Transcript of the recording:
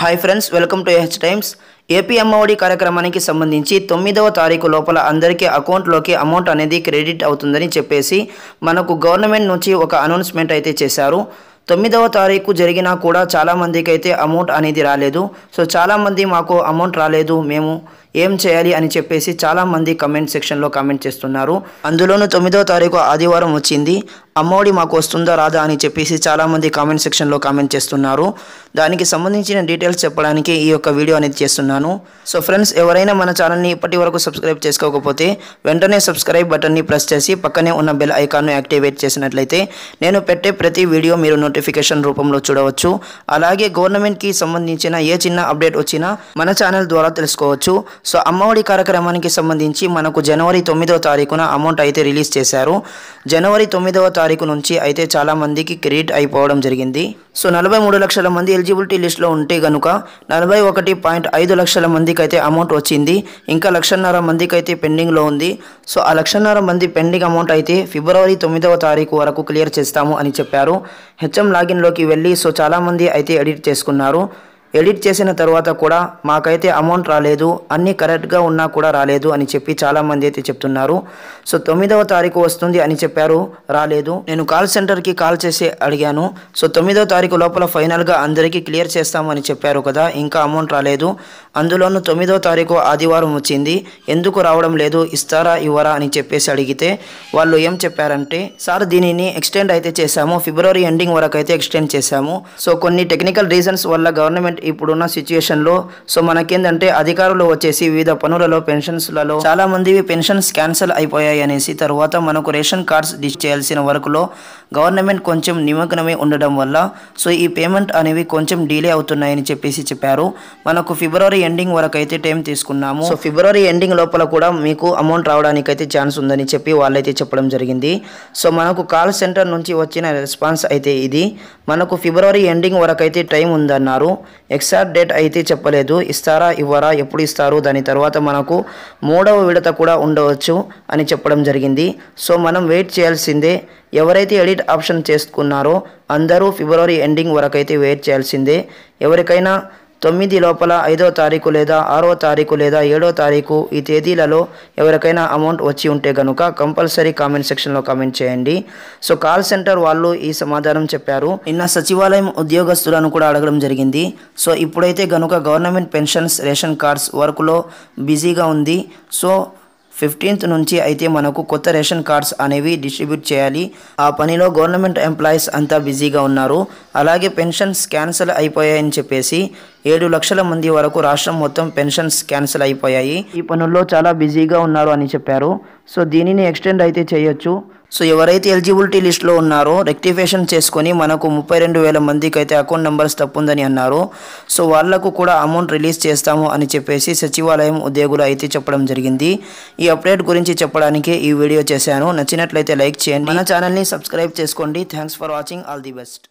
hi friends welcome to H times AP Ammavodi కార్యక్రమానికి సంబంధించి తొమ్మిదవ తారీఖు లోపల అందరికీ అకౌంట్లోకి అమౌంట్ అనేది క్రెడిట్ అవుతుందని చెప్పేసి మనకు గవర్నమెంట్ నుంచి ఒక అనౌన్స్మెంట్ అయితే చేశారు తొమ్మిదవ తారీఖు జరిగినా కూడా చాలామందికి అయితే అమౌంట్ అనేది రాలేదు సో చాలామంది మాకు అమౌంట్ రాలేదు మేము ఏం చేయాలి అని చెప్పేసి చాలామంది కమెంట్ సెక్షన్లో కామెంట్ చేస్తున్నారు అందులోనూ తొమ్మిదో తారీఖు ఆదివారం వచ్చింది అమ్మఒడి మాకు వస్తుందా రాదా అని చెప్పేసి చాలామంది కామెంట్ సెక్షన్లో కామెంట్ చేస్తున్నారు దానికి సంబంధించిన డీటెయిల్స్ చెప్పడానికి ఈ యొక్క వీడియో అనేది చేస్తున్నాను సో ఫ్రెండ్స్ ఎవరైనా మన ఛానల్ని ఇప్పటి వరకు సబ్స్క్రైబ్ చేసుకోకపోతే వెంటనే సబ్స్క్రైబ్ బటన్ని ప్రెస్ చేసి పక్కనే ఉన్న బెల్ ఐకాన్ను యాక్టివేట్ చేసినట్లయితే నేను పెట్టే ప్రతి వీడియో మీరు నోటిఫికేషన్ రూపంలో చూడవచ్చు అలాగే గవర్నమెంట్కి సంబంధించిన ఏ చిన్న అప్డేట్ వచ్చినా మన ఛానల్ ద్వారా తెలుసుకోవచ్చు సో అమ్మఒడి కార్యక్రమానికి సంబంధించి మనకు జనవరి తొమ్మిదవ తారీఖున అమౌంట్ అయితే రిలీజ్ చేశారు జనవరి తొమ్మిదవ తారీఖు నుంచి అయితే చాలామందికి క్రెడిట్ అయిపోవడం జరిగింది సో నలభై మూడు లక్షల మంది ఎలిజిబిలిటీ లిస్ట్లో ఉంటే కనుక నలభై ఒకటి పాయింట్ ఐదు లక్షల మందికి అయితే అమౌంట్ వచ్చింది ఇంకా లక్షన్నర మందికి అయితే పెండింగ్లో ఉంది సో ఆ లక్షన్నర మంది పెండింగ్ అమౌంట్ అయితే ఫిబ్రవరి తొమ్మిదవ తారీఖు వరకు క్లియర్ చేస్తాము అని చెప్పారు హెచ్ఎం లాగిన్లోకి వెళ్ళి సో చాలామంది అయితే ఎడిట్ చేసుకున్నారు ఎడిట్ చేసిన తర్వాత కూడా మాకైతే అమౌంట్ రాలేదు అన్నీ కరెక్ట్గా ఉన్నా కూడా రాలేదు అని చెప్పి చాలామంది అయితే చెప్తున్నారు సో తొమ్మిదవ తారీఖు వస్తుంది అని చెప్పారు రాలేదు నేను కాల్ సెంటర్కి కాల్ చేసి అడిగాను సో తొమ్మిదవ తారీఖు లోపల ఫైనల్గా అందరికీ క్లియర్ చేస్తామని చెప్పారు కదా ఇంకా అమౌంట్ రాలేదు అందులోనూ తొమ్మిదవ తారీఖు ఆదివారం వచ్చింది ఎందుకు రావడం లేదు ఇస్తారా ఇవ్వరా అని చెప్పేసి అడిగితే వాళ్ళు ఏం చెప్పారంటే సార్ దీనిని ఎక్స్టెండ్ అయితే చేశాము ఫిబ్రవరి ఎండింగ్ వరకు అయితే ఎక్స్టెండ్ చేశాము సో కొన్ని టెక్నికల్ రీజన్స్ వల్ల గవర్నమెంట్ గవర్నమెంట్ ఇప్పుడున్న లో సో మనకేందంటే అధికారులు వచ్చేసి వివిధ పనులలో పెన్షన్స్లలో చాలా మంది పెన్షన్స్ క్యాన్సిల్ అయిపోయాయి అనేసి తర్వాత మనకు రేషన్ కార్డ్స్ డిస్ చేయాల్సిన వరకులో గవర్నమెంట్ కొంచెం నిమగ్నమై ఉండడం వల్ల సో ఈ పేమెంట్ అనేవి కొంచెం డిలే అవుతున్నాయని చెప్పేసి చెప్పారు మనకు ఫిబ్రవరి ఎండింగ్ వరకు అయితే టైం తీసుకున్నాము సో ఫిబ్రవరి ఎండింగ్ లోపల కూడా మీకు అమౌంట్ రావడానికి అయితే ఛాన్స్ ఉందని చెప్పి వాళ్ళైతే చెప్పడం జరిగింది సో మనకు కాల్ సెంటర్ నుంచి వచ్చిన రెస్పాన్స్ అయితే ఇది మనకు ఫిబ్రవరి ఎండింగ్ వరకు అయితే టైం ఉందన్నారు ఎక్సాక్ట్ డేట్ అయితే చెప్పలేదు ఇస్తారా ఇవ్వరా ఎప్పుడు ఇస్తారు దాని తర్వాత మనకు మూడవ విడత కూడా ఉండవచ్చు అని చెప్పడం జరిగింది సో మనం వెయిట్ చేయాల్సిందే ఎవరైతే ఎడిట్ ఆప్షన్ చేసుకున్నారో అందరూ ఫిబ్రవరి ఎండింగ్ వరకైతే వెయిట్ చేయాల్సిందే ఎవరికైనా తొమ్మిది లోపల ఐదో తారీఖు లేదా ఆరో తారీఖు లేదా ఏడో తారీఖు ఈ తేదీలలో ఎవరికైనా అమౌంట్ వచ్చి ఉంటే కనుక కంపల్సరీ కామెంట్ సెక్షన్లో కామెంట్ చేయండి సో కాల్ సెంటర్ వాళ్ళు ఈ సమాధానం చెప్పారు నిన్న సచివాలయం ఉద్యోగస్తులను కూడా అడగడం జరిగింది సో ఇప్పుడైతే కనుక గవర్నమెంట్ పెన్షన్స్ రేషన్ కార్డ్స్ వర్క్లో బిజీగా ఉంది సో ఫిఫ్టీన్త్ నుంచి అయితే మనకు కొత్త రేషన్ కార్డ్స్ అనేవి డిస్ట్రిబ్యూట్ చేయాలి ఆ పనిలో గవర్నమెంట్ ఎంప్లాయీస్ అంతా బిజీగా ఉన్నారు అలాగే పెన్షన్స్ క్యాన్సిల్ అయిపోయాయని చెప్పేసి ఏడు లక్షల మంది వరకు రాష్ట్రం మొత్తం పెన్షన్స్ క్యాన్సిల్ అయిపోయాయి ఈ పనుల్లో చాలా బిజీగా ఉన్నారు అని చెప్పారు సో దీనిని ఎక్స్టెండ్ అయితే చేయొచ్చు సో ఎవరైతే ఎలిజిబిలిటీ లిస్ట్లో ఉన్నారో రెక్టిఫికేషన్ చేసుకొని మనకు ముప్పై రెండు వేల మందికి అయితే అకౌంట్ నెంబర్స్ తప్పుందని అన్నారు సో వాళ్లకు కూడా అమౌంట్ రిలీజ్ చేస్తాము అని చెప్పేసి సచివాలయం ఉద్యోగులు అయితే చెప్పడం జరిగింది ఈ అప్డేట్ గురించి చెప్పడానికి ఈ వీడియో చేశాను నచ్చినట్లయితే లైక్ చేయండి మన ఛానల్ని సబ్స్క్రైబ్ చేసుకోండి thanks for watching all the best